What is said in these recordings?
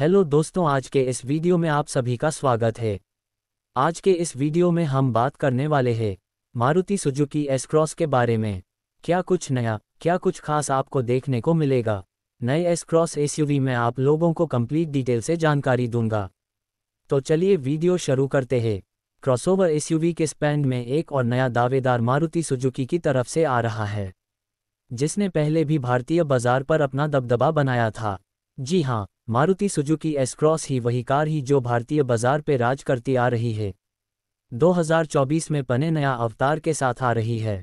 hello दोस्तों आज के इस वीडियो में आप सभी का स्वागत है आज के इस वीडियो में हम बात करने वाले हैं मारुति सुजुकी एस क्रॉस के बारे में क्या कुछ नया क्या कुछ खास आपको देखने को मिलेगा नए एस क्रॉस एसयूवी में आप लोगों को कंप्लीट डिटेल से जानकारी दूंगा तो चलिए वीडियो शुरू करते हैं क्रॉसओवर एसयूवी के स्पैंड में एक और नया दावेदार मारुति सुजुकी की तरफ से आ रहा है जिसने पहले भी भारतीय बाजार पर अपना दबदबा बनाया था जी हाँ मारुति सुजुकी एसक्रॉस ही वही कार ही जो भारतीय बाजार पर राज करती आ रही है 2024 में पने नया अवतार के साथ आ रही है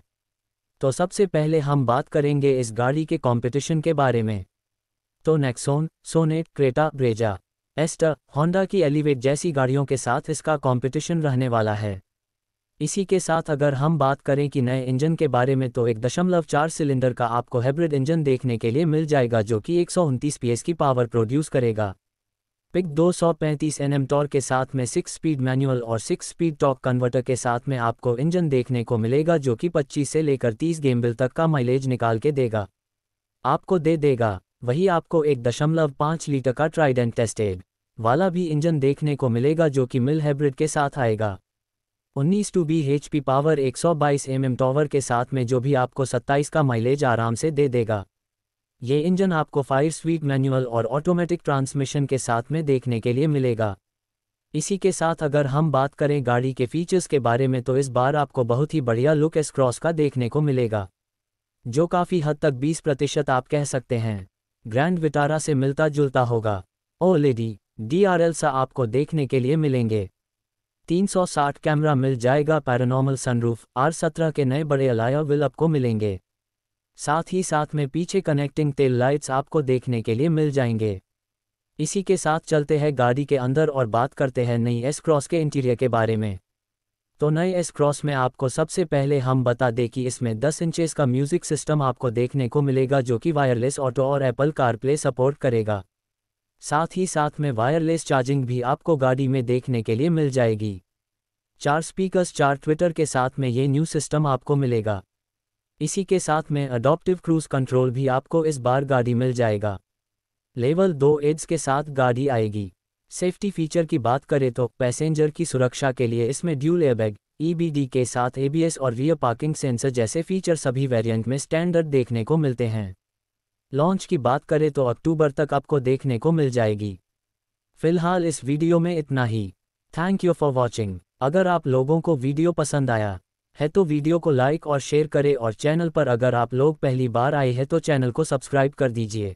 तो सबसे पहले हम बात करेंगे इस गाड़ी के कंपटीशन के बारे में तो Nexon Sonet Creta Brezza Astor Honda की एलिवेट जैसी गाड़ियों के साथ इसका कंपटीशन रहने वाला है इसी के साथ अगर हम बात करें कि नए इंजन के बारे में तो एक दशमलव चार सिलेंडर का आपको हाइब्रिड इंजन देखने के लिए मिल जाएगा जो कि एक पीएस की पावर प्रोड्यूस करेगा पिक 235 एनएम टॉर्क के साथ में सिक्स स्पीड मैनुअल और सिक्स स्पीड टॉक कन्वर्टर के साथ में आपको इंजन देखने को मिलेगा जो कि 25 से लेकर 30 गेमबिल तक का माइलेज निकाल के देगा आपको दे देगा वही आपको एक दशमलव पाँच लीटर का ट्राइडेंट टेस्टेड वाला भी इंजन देखने को मिलेगा जो कि मिल हाइब्रिड के साथ आएगा उन्नीस two B H P power 122 सौ mm टॉवर के साथ में जो भी आपको 27 का माइलेज आराम से दे देगा ये इंजन आपको फायर स्वीट मैनुअल और ऑटोमेटिक ट्रांसमिशन के साथ में देखने के लिए मिलेगा इसी के साथ अगर हम बात करें गाड़ी के फीचर्स के बारे में तो इस बार आपको बहुत ही बढ़िया लुक एस क्रॉस का देखने को मिलेगा जो काफ़ी हद तक 20 प्रतिशत आप कह सकते हैं ग्रैंड विटारा से मिलता जुलता होगा ओ लेडी डी सा आपको देखने के लिए मिलेंगे 360 कैमरा मिल जाएगा पैरानॉमल सनरूफ आर सत्रह के नए बड़े अलाया विल आपको मिलेंगे साथ ही साथ में पीछे कनेक्टिंग तेल लाइट्स आपको देखने के लिए मिल जाएंगे इसी के साथ चलते हैं गाड़ी के अंदर और बात करते हैं नई एस क्रॉस के इंटीरियर के बारे में तो नए एस क्रॉस में आपको सबसे पहले हम बता दें कि इसमें 10 इंचेस का म्यूजिक सिस्टम आपको देखने को मिलेगा जो कि वायरलेस ऑटो और एप्पल कारप्ले सपोर्ट करेगा साथ ही साथ में वायरलेस चार्जिंग भी आपको गाड़ी में देखने के लिए मिल जाएगी चार स्पीकर्स चार ट्विटर के साथ में ये न्यू सिस्टम आपको मिलेगा इसी के साथ में अडॉप्टिव क्रूज कंट्रोल भी आपको इस बार गाड़ी मिल जाएगा लेवल दो एड्स के साथ गाड़ी आएगी सेफ्टी फीचर की बात करें तो पैसेंजर की सुरक्षा के लिए इसमें ड्यूल एयरबैग ईबीडी के साथ एबीएस और रियर पार्किंग सेंसर जैसे फीचर सभी वेरिएंट में स्टैंडर्ड देखने को मिलते हैं लॉन्च की बात करें तो अक्टूबर तक आपको देखने को मिल जाएगी फिलहाल इस वीडियो में इतना ही थैंक यू फॉर वॉचिंग अगर आप लोगों को वीडियो पसंद आया है तो वीडियो को लाइक और शेयर करें और चैनल पर अगर आप लोग पहली बार आए हैं तो चैनल को सब्सक्राइब कर दीजिए